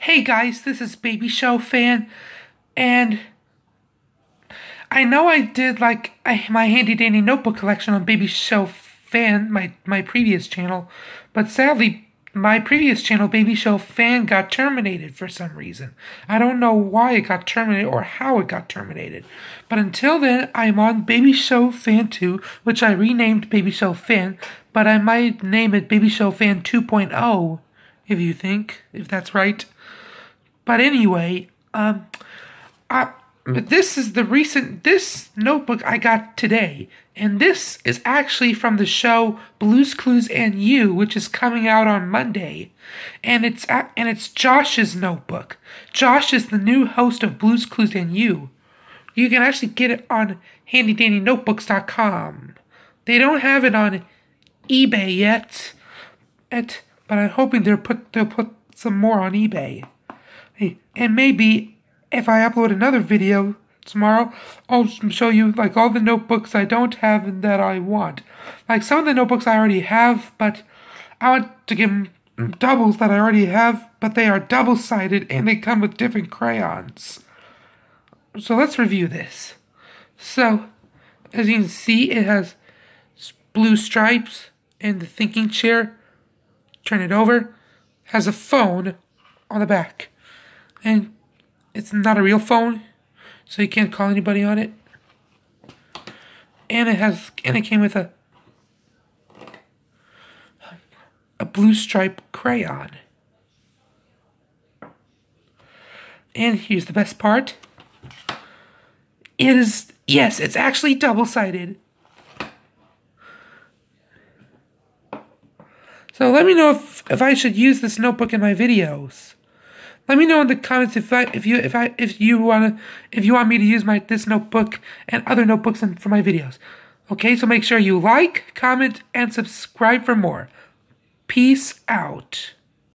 Hey guys, this is Baby Show Fan, and I know I did like my handy dandy notebook collection on Baby Show Fan, my my previous channel, but sadly my previous channel, Baby Show Fan, got terminated for some reason. I don't know why it got terminated or how it got terminated. But until then, I'm on Baby Show Fan 2, which I renamed Baby Show Fan, but I might name it Baby Show Fan 2.0 if you think, if that's right. But anyway, um, I, mm. this is the recent, this notebook I got today. And this is actually from the show Blues Clues and You, which is coming out on Monday. And it's, uh, and it's Josh's notebook. Josh is the new host of Blues Clues and You. You can actually get it on handydandynotebooks.com. They don't have it on eBay yet. At, but I'm hoping they'll put they'll put some more on eBay. And maybe if I upload another video tomorrow, I'll show you like all the notebooks I don't have and that I want. Like some of the notebooks I already have, but I want to give them doubles that I already have, but they are double sided and they come with different crayons. So let's review this. So, as you can see, it has blue stripes and the thinking chair turn it over, has a phone on the back. And it's not a real phone, so you can't call anybody on it. And it has and it came with a a blue stripe crayon. And here's the best part. It is yes, it's actually double-sided. So let me know if, if I should use this notebook in my videos. Let me know in the comments if I if you if I if you wanna if you want me to use my this notebook and other notebooks in, for my videos. Okay, so make sure you like, comment, and subscribe for more. Peace out.